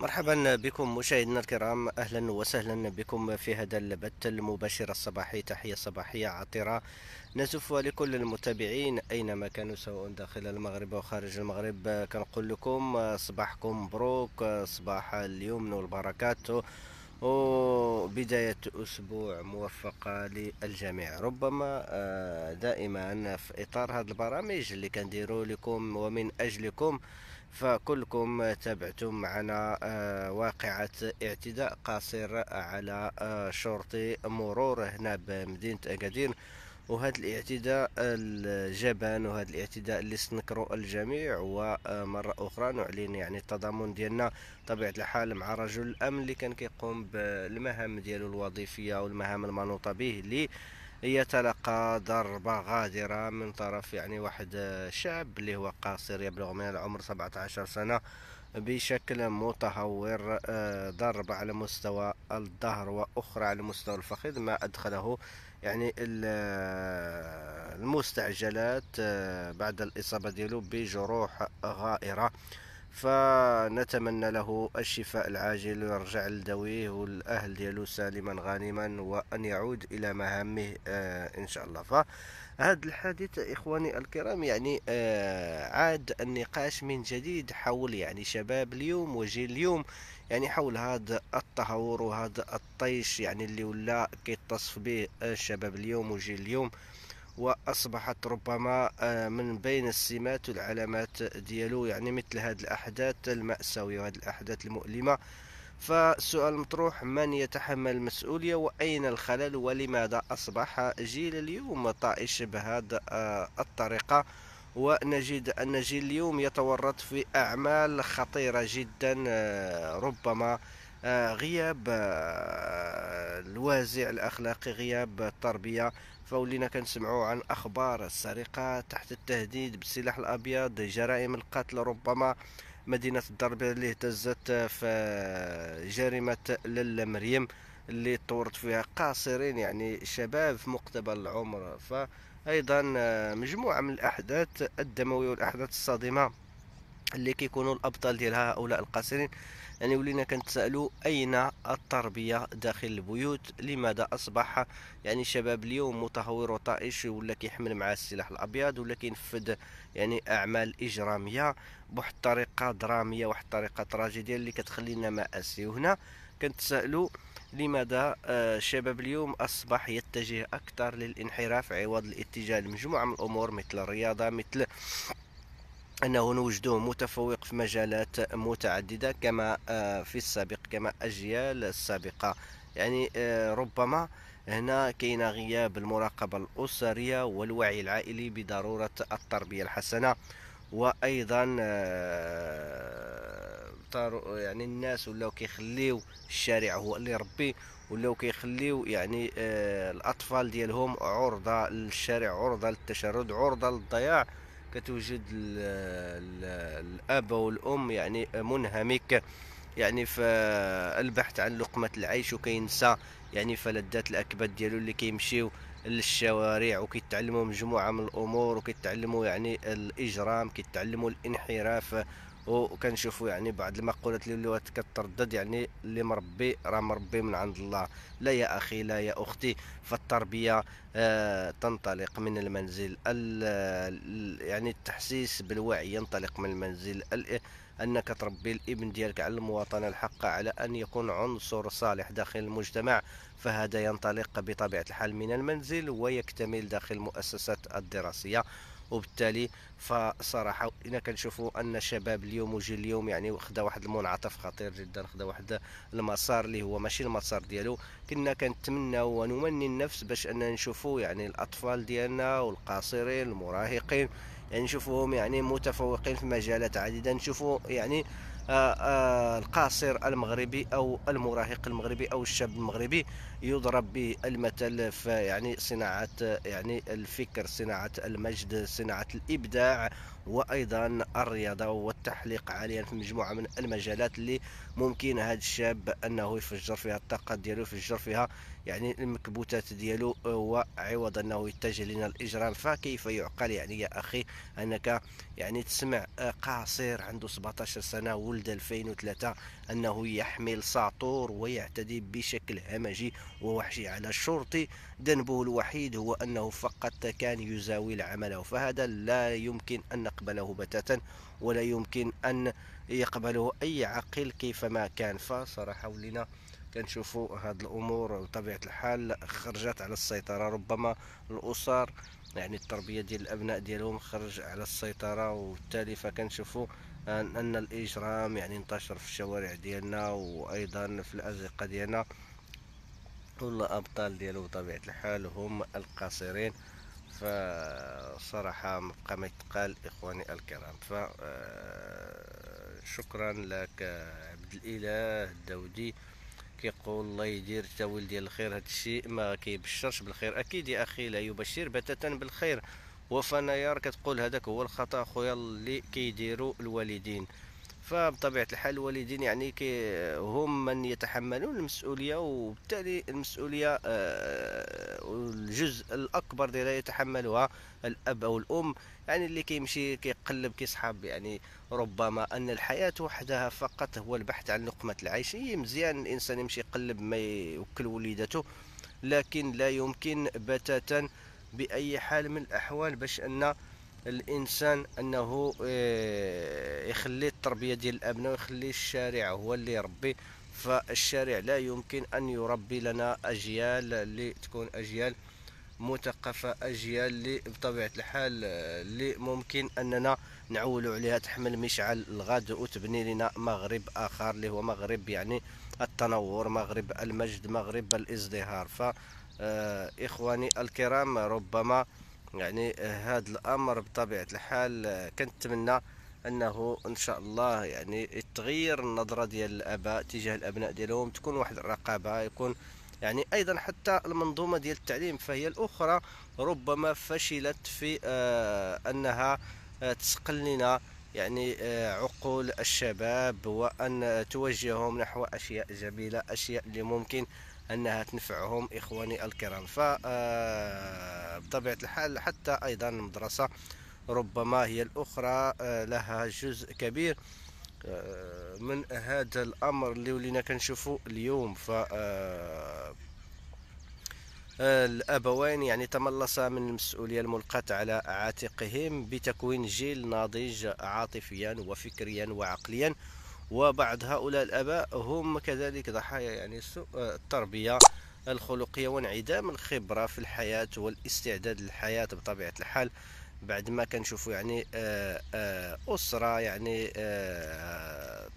مرحبا بكم مشاهدينا الكرام اهلا وسهلا بكم في هذا البث المباشر الصباحي تحيه صباحيه عطره نزف لكل المتابعين اينما كانوا سواء داخل المغرب او خارج المغرب كنقول لكم صباحكم مبروك صباح اليمن والبركات وبداية أسبوع موفقة للجميع ربما آه، دائما في إطار هذه البرامج اللي كنديروا لكم ومن أجلكم فكلكم تابعتم معنا آه، واقعة اعتداء قاصر على آه، شرطي مرور هنا بمدينة أكادير وهذا الاعتداء الجبان وهذا الاعتداء اللي سنكرو الجميع ومرة أخرى نعلن يعني التضامن ديالنا طبيعة الحال مع رجل الأمن اللي كان كيقوم بالمهام ديالو الوظيفية والمهام المنوطة به اللي يتلقى ضربة غادرة من طرف يعني واحد شاب اللي هو قاصر يبلغ من العمر 17 سنة بشكل متهور ضربة آه، على مستوى الظهر وأخرى على مستوى الفخذ ما أدخله يعني المستعجلات آه، بعد الإصابة ديالو بجروح غائرة فنتمنى له الشفاء العاجل ويرجع لدويه والاهل ديالو سالما غانما وان يعود الى مهامه آه، ان شاء الله فهذا الحادث اخواني الكرام يعني آه، عاد النقاش من جديد حول يعني شباب اليوم وجيل اليوم يعني حول هذا التهور وهذا الطيش يعني اللي ولا كيتصف به الشباب آه، اليوم وجيل اليوم واصبحت ربما آه، من بين السمات والعلامات ديالو يعني مثل هذه الاحداث الماساويه وهذه الاحداث المؤلمه فالسؤال المطروح من يتحمل المسؤوليه واين الخلل ولماذا اصبح جيل اليوم طائش بهذه آه، الطريقه ونجد أن جيل اليوم يتورط في أعمال خطيرة جدا آه، ربما غياب الوازع الأخلاقي غياب التربية فولينا كنسمعوا عن اخبار السرقه تحت التهديد بالسلاح الابيض جرائم القتل ربما مدينه الضربه اللي اهتزت في جريمه للا مريم اللي تورط فيها قاصرين يعني شباب في مقتبل العمر فايضا آه، مجموعه من الاحداث الدمويه والاحداث الصادمه اللي كيكونوا الابطال ديال هؤلاء القاصرين يعني ولينا كنتسالوا اين التربيه داخل البيوت لماذا اصبح يعني شباب اليوم متهور وطائش ولا كيحمل معاه السلاح الابيض ولا كينفذ يعني اعمال اجراميه بواحد الطريقه دراميه واحد الطريقه تراجيديه اللي كتخلينا مآسي وهنا كنتسالوا لماذا الشباب آه، اليوم أصبح يتجه أكثر للانحراف عوض الاتجاه لمجموعة من الأمور مثل الرياضة مثل أنه نوجدوه متفوق في مجالات متعددة كما آه، في السابق كما أجيال السابقة يعني آه، ربما هنا كاين غياب المراقبة الأسرية والوعي العائلي بضرورة التربية الحسنة وأيضا آه، يعني الناس ولاو كيخليو الشارع هو اللي يربي ولاو كيخليو يعني الأطفال ديالهم عرضة للشارع عرضة للتشرد عرضة للضياع كتوجد الاب والام يعني منهمك يعني في البحث عن لقمه العيش وكينسى يعني فلذات الاكباد ديالو اللي كيمشيو للشوارع وكيتعلموا مجموعه من الامور وكيتعلموا يعني الاجرام كيتعلموا الانحراف وكنشوفوا يعني بعض المقولات اللي كتردد يعني اللي مربي راه مربي من عند الله لا يا اخي لا يا اختي فالتربيه آه تنطلق من المنزل يعني التحسيس بالوعي ينطلق من المنزل انك تربي الابن ديالك على المواطنه الحقه على ان يكون عنصر صالح داخل المجتمع فهذا ينطلق بطبيعه الحال من المنزل ويكتمل داخل المؤسسات الدراسيه وبالتالي فصراحه انا كنشوفوا ان الشباب اليوم وجيل اليوم يعني خدا واحد المنعطف خطير جدا خدا واحد المسار اللي هو ماشي المسار ديالو كنا كنتمناو ونمني النفس باش اننا نشوفوا يعني الاطفال ديالنا والقاصرين المراهقين يعني نشوفوهم يعني متفوقين في مجالات عديده نشوفوا يعني آه، آه، القاصر المغربي أو المراهق المغربي أو الشاب المغربي يضرب به المثل في يعني صناعة يعني الفكر صناعة المجد صناعة الإبداع وايضا الرياضه والتحليق عاليا في مجموعه من المجالات اللي ممكن هذا الشاب انه يفجر فيها الطاقه ديالو يفجر فيها يعني المكبوتات ديالو وعوض انه يتجه لنا الاجرام فكيف يعقل يعني يا اخي انك يعني تسمع قاصر عنده 17 سنه ولد 2003 انه يحمل ساطور ويعتدي بشكل همجي ووحشي على الشرطي ذنبه الوحيد هو انه فقط كان يزاول عمله فهذا لا يمكن ان يقبله بتاتا ولا يمكن أن يقبله أي عاقل كيفما كان فصراحه ولينا كنشوفوا هاد الامور بطبيعه الحال خرجت على السيطره ربما الاسر يعني التربيه ديال الابناء ديالهم خرج على السيطره وبالتالي فكنشوفوا ان الاجرام يعني انتشر في الشوارع ديالنا وايضا في الازقه ديالنا الابطال ديالو بطبيعه الحال هم القاصرين فصراحة مبقى ما يتقال إخواني الكرام فشكرا آه، لك عبد الإله الداودي كيقول الله يدير تا ولدي الخير هذا الشيء ما كيبشرش بالخير اكيد يا اخي لا يبشر بتاتا بالخير وفنايار كتقول هذاك هو الخطا خويا اللي كيديرو الوالدين فبطبيعة الحال الوالدين يعني كي هم من يتحملون المسؤولية وبالتالي المسؤولية آه، الجزء الأكبر ديالها يتحملها الأب أو الأم يعني اللي كيمشي كيقلب كيصحاب يعني ربما أن الحياة وحدها فقط هو البحث عن لقمة العيش هي مزيان الإنسان يمشي يقلب ما يوكل وليدته لكن لا يمكن بتاتا بأي حال من الأحوال باش أن الانسان انه آه، يخلي التربيه ديال الابناء ويخلي الشارع هو اللي يربي فالشارع لا يمكن ان يربي لنا اجيال اللي تكون اجيال مثقفه اجيال اللي بطبيعه الحال آه، اللي ممكن اننا نعولوا عليها تحمل مشعل الغد وتبني لنا مغرب اخر اللي هو مغرب يعني التنور مغرب المجد مغرب الازدهار ف آه، اخواني الكرام ربما يعني آه، هذا الامر بطبيعه الحال آه، كنتمنى انه ان شاء الله يعني تغير النظره ديال الاباء تجاه الابناء ديالهم تكون واحد الرقابه يكون يعني ايضا حتى المنظومه ديال التعليم فهي الاخرى ربما فشلت في آه انها آه تسقل لنا يعني آه عقول الشباب وان توجههم نحو اشياء جميله اشياء اللي ممكن انها تنفعهم اخواني الكرام ف آه، بطبيعه الحال حتى ايضا المدرسه ربما هي الاخرى آه، لها جزء كبير آه، من هذا الامر اللي ولينا كنشوفوا اليوم ف الابوين يعني تملصا من المسؤوليه الملقاه على عاتقهم بتكوين جيل ناضج عاطفيا وفكريا وعقليا وبعض هؤلاء الآباء هم كذلك ضحايا يعني سوء آه، التربية الخلقية وانعدام الخبرة في الحياة والاستعداد للحياة بطبيعة الحال بعد ما كنشوفوا يعني آه، آه، أسرة يعني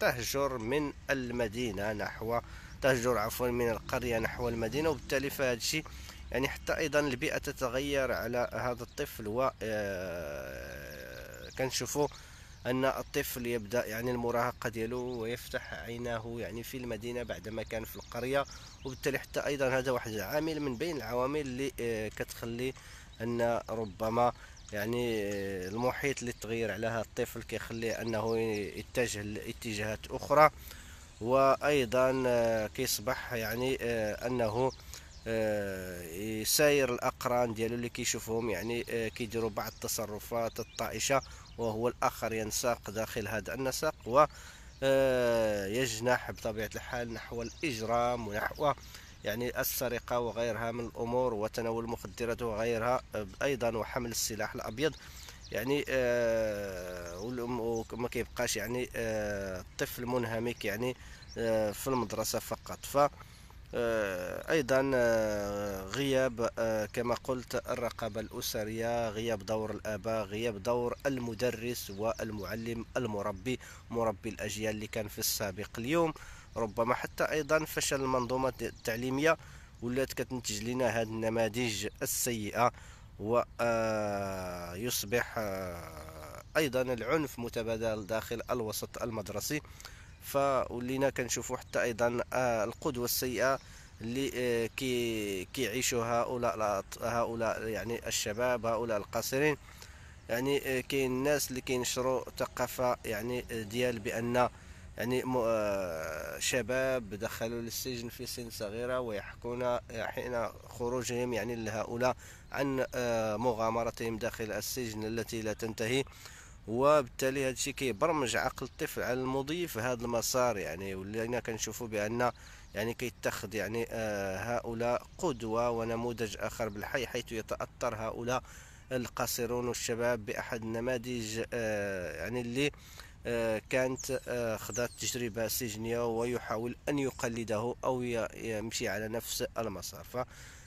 تهجر من المدينة نحو تهجر عفوا من القرية نحو المدينة وبالتالي فهذا الشيء يعني حتى أيضا البيئة تتغير على هذا الطفل و كنشوفوا ان الطفل يبدا يعني المراهقه ديالو ويفتح عيناه يعني في المدينه بعدما كان في القريه وبالتالي حتى ايضا هذا واحد العامل من بين العوامل اللي آه، كتخلي ان ربما يعني آه، المحيط اللي تغير على هذا الطفل كيخليه انه يتجه لاتجاهات اخرى وايضا آه، كيصبح يعني انه يساير الاقران ديالو اللي كيشوفهم يعني كيديروا بعض التصرفات الطائشه وهو الآخر ينساق داخل هذا النسق و آه، يجنح بطبيعة الحال نحو الإجرام ونحو يعني السرقة وغيرها من الأمور وتناول المخدرات وغيرها آه، أيضا وحمل السلاح الأبيض يعني آه، وما كيبقاش يعني الطفل منهمك يعني في المدرسة فقط ف آه، ايضا آه، غياب آه، كما قلت الرقابه الاسريه غياب دور الاباء غياب دور المدرس والمعلم المربي مربي الاجيال اللي كان في السابق اليوم ربما حتى ايضا فشل المنظومه التعليميه ولات كتنتج لنا هذه النماذج السيئه ويصبح ايضا العنف متبادل داخل الوسط المدرسي فولينا كنشوفوا حتى ايضا آه، القدوه السيئه اللي آه، كي كيعيشوا هؤلاء هؤلاء يعني الشباب هؤلاء القاصرين يعني آه، كاين الناس اللي كينشروا ثقافه يعني ديال بان يعني شباب دخلوا للسجن في سن صغيره ويحكون حين خروجهم يعني لهؤلاء عن مغامرتهم داخل السجن التي لا تنتهي وبالتالي هذا الشيء كيبرمج عقل الطفل على المضي في هذا المسار يعني ولينا كنشوفوا بان يعني كيتخذ يعني آه، هؤلاء قدوه ونموذج اخر بالحي حيث يتاثر هؤلاء القاصرون والشباب باحد النماذج آه، يعني اللي آه، كانت خذات تجربه سجنيه ويحاول ان يقلده او يمشي على نفس المسار ف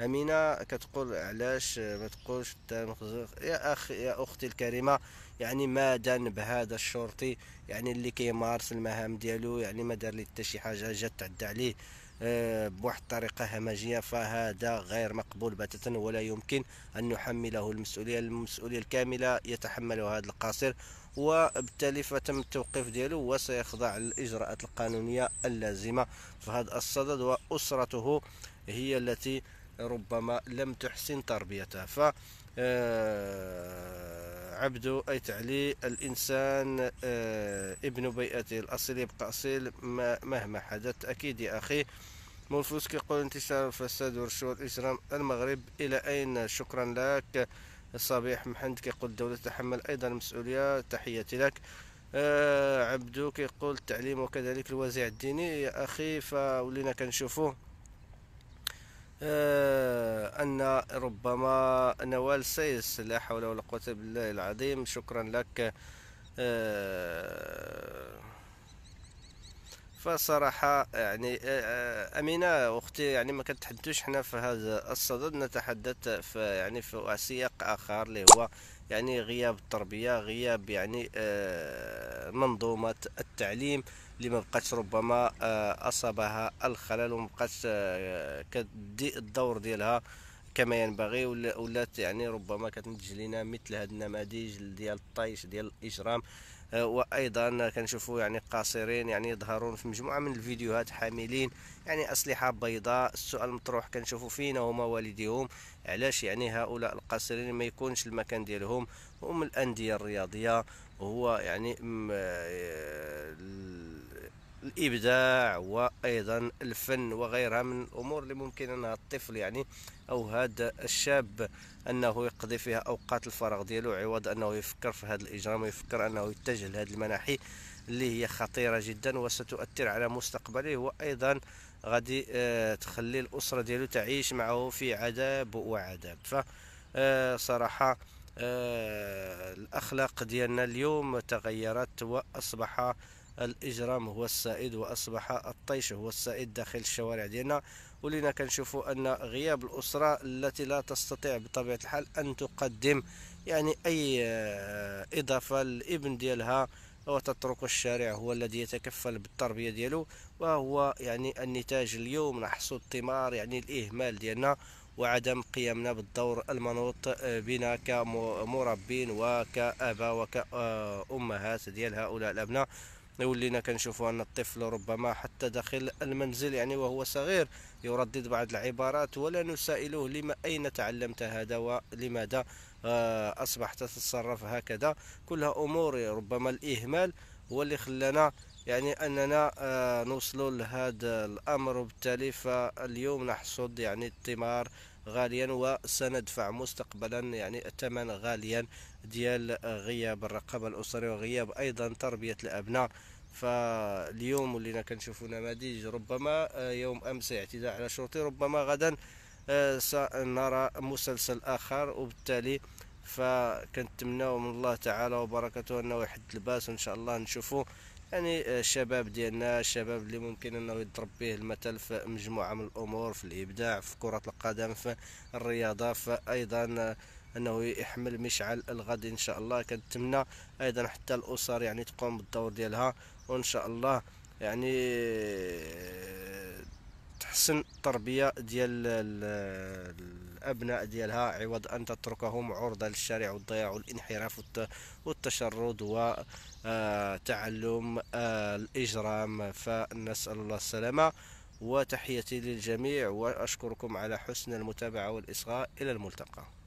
امينه كتقول علاش ما تقولش يا اخ يا اختي الكريمه يعني ما دان بهذا الشرطي يعني اللي كيمارس المهام ديالو يعني ما دار لي حتى شي حاجه جات تعدى عليه آه، بواحد الطريقة همجية فهذا غير مقبول بتاتا ولا يمكن أن نحمله المسؤولية المسؤولية الكاملة يتحمل هذا القاصر وبالتالي فتم التوقيف ديالو وسيخضع للإجراءات القانونية اللازمة في هذا الصدد وأسرته هي التي ربما لم تحسن تربيته ف آه، عبد أي تعلي الإنسان آه، ابن بيئته الأصيل يبقى أصيل مهما حدث أكيد يا أخي مولفوس كيقول انتشار الفساد والرشوة الاجرام المغرب إلى أين شكرا لك صبيح محمد كيقول الدولة تتحمل أيضا المسؤولية تحياتي لك آه، عبدو كيقول التعليم وكذلك الوزيع الديني يا أخي فولينا كنشوفوه آه، أن ربما نوال سيس لا حول ولا قوة بالله العظيم شكرا لك آه، فصراحة يعني آه، أمينة أختي يعني ما كنتحدثوش حنا في هذا الصدد نتحدث في يعني في سياق آخر اللي هو يعني غياب التربيه غياب يعني آه، منظومه التعليم اللي ما بقاتش ربما آه، اصابها الخلل وما بقاتش آه، كدي الدور ديالها كما ينبغي ولات يعني ربما كتنتج لنا مثل هذه النماذج ديال الطيش ديال الاجرام وايضا كنشوفوا يعني قاصرين يعني يظهرون في مجموعه من الفيديوهات حاملين يعني اسلحه بيضاء السؤال المطروح كنشوفوا فينا هما والديهم علاش يعني هؤلاء القاصرين ما يكونش المكان ديالهم هم الانديه الرياضيه هو يعني الابداع وايضا الفن وغيرها من الامور اللي ممكن انها الطفل يعني او هذا الشاب انه يقضي فيها اوقات الفراغ ديالو عوض انه يفكر في هذا الاجرام ويفكر انه يتجه لهذه المناحي اللي هي خطيره جدا وستؤثر على مستقبله وايضا غادي آه، تخلي الاسره ديالو تعيش معه في عذاب وعذاب ف آه، صراحه آه، الاخلاق ديالنا اليوم تغيرت واصبح الإجرام هو السائد وأصبح الطيش هو السائد داخل الشوارع ديالنا ولينا كنشوفوا أن غياب الأسرة التي لا تستطيع بطبيعة الحال أن تقدم يعني أي آه، إضافة للابن ديالها وتترك الشارع هو الذي يتكفل بالتربيه ديالو وهو يعني النتاج اليوم نحصد ثمار يعني الاهمال ديالنا وعدم قيامنا بالدور المنوط آه، بنا كمربين وكاباء وكامهات ديال هؤلاء الابناء ولينا كنشوفوا ان الطفل ربما حتى داخل المنزل يعني وهو صغير يردد بعض العبارات ولا نسائله لما اين تعلمت هذا ولماذا آه، اصبحت تتصرف هكذا كلها امور ربما الاهمال هو اللي خلانا يعني اننا آه، نوصلوا لهذا الامر وبالتالي فاليوم نحصد يعني الثمار غاليا وسندفع مستقبلا يعني الثمن غاليا ديال غياب الرقابة الأسرية وغياب أيضا تربية الأبناء فاليوم ولينا كنشوفوا نماذج ربما آه، يوم أمس اعتداء على شرطي ربما غدا آه، سنرى مسلسل آخر وبالتالي فكنتمناو من الله تعالى وبركاته أنه يحد الباس وإن شاء الله نشوفوا يعني آه، الشباب ديالنا الشباب اللي ممكن انه يضرب به المثل في مجموعه من الامور في الابداع في كره القدم في الرياضه فايضا آه، انه يحمل مشعل الغد ان شاء الله كنتمنى ايضا حتى الاسر يعني تقوم بالدور ديالها وان شاء الله يعني آه، تحسن التربيه ديال الأبناء ديالها عوض أن تتركهم عرضة للشارع والضياع والانحراف والتشرد وتعلم آه، آه، الإجرام فنسأل الله السلامة وتحيتي للجميع وأشكركم على حسن المتابعة والإصغاء إلى الملتقى